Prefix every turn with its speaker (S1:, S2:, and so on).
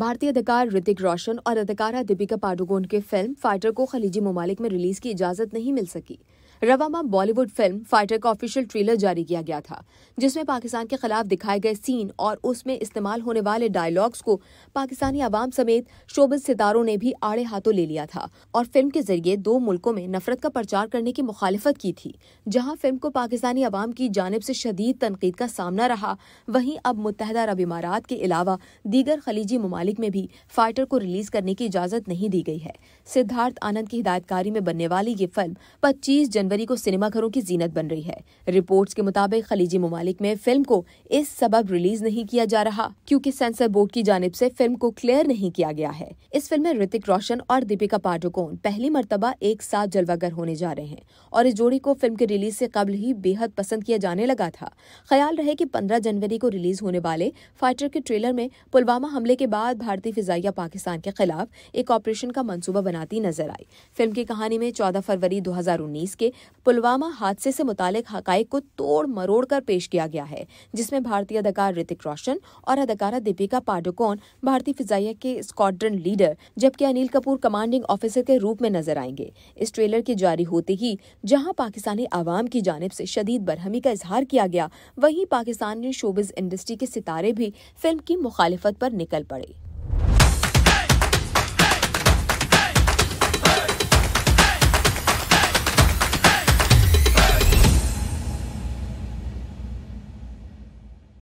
S1: भारतीय अधिकार ऋतिक रोशन और अधिकारा दीपिका पाडुकोन के फिल्म फाइटर को खलीजी ममालिक में रिलीज की इजाजत नहीं मिल सकी रवामा बॉलीवुड फिल्म फाइटर का ऑफिशियल ट्रेलर जारी किया गया था जिसमें पाकिस्तान के खिलाफ दिखाए गए सीन और उसमें इस्तेमाल होने वाले डायलॉग्स को पाकिस्तानी आवाम समेत शोभित सितारों ने भी आड़े हाथों ले लिया था और फिल्म के जरिए दो मुल्कों में नफरत का प्रचार करने की मुखालफत की थी जहाँ फिल्म को पाकिस्तानी आवाम की जानब से शदीद तनकीद का सामना रहा वहीं अब मुतहद अरब इमारात के अलावा दीगर खलीजी ममालिक में भी फाइटर को रिलीज करने की इजाजत नहीं दी गई है सिद्धार्थ आनंद की हिदायतकारी में बनने वाली ये फिल्म पच्चीस जनवरी जनवरी को सिनेमाघरों की जीनत बन रही है रिपोर्ट्स के मुताबिक खलीजी ममालिक में फिल्म को इस सबब रिलीज नहीं किया जा रहा क्योंकि सेंसर बोर्ड की जानब से फिल्म को क्लियर नहीं किया गया है इस फिल्म में ऋतिक रोशन और दीपिका पाडुकोन पहली मरतबा एक साथ जलवागर होने जा रहे हैं और इस जोड़ी को फिल्म के रिलीज से कबल ही बेहद पसंद किया जाने लगा था ख्याल रहे की पंद्रह जनवरी को रिलीज होने वाले फाइटर के ट्रेलर में पुलवामा हमले के बाद भारतीय फिजाइया पाकिस्तान के खिलाफ एक ऑपरेशन का मनसूबा बनाती नजर आई फिल्म की कहानी में 14 फरवरी 2019 के पुलवामा हादसे से मुतालिक हक को तोड़ मरोड़ कर पेश किया गया है जिसमें भारतीय अदाकार ऋतिक रोशन और अदाकारा दीपिका पाडुकोन भारतीय फिजाइया के स्क्वाड्रन लीडर जबकि अनिल कपूर कमांडिंग ऑफिसर के रूप में नजर आएंगे इस ट्रेलर के जारी होते ही जहां पाकिस्तानी आवाम की जानब से शदीद बरहमी का इजहार किया गया वहीं पाकिस्तानी शोबिज इंडस्ट्री के सितारे भी फिल्म की मुखालिफत पर निकल पड़े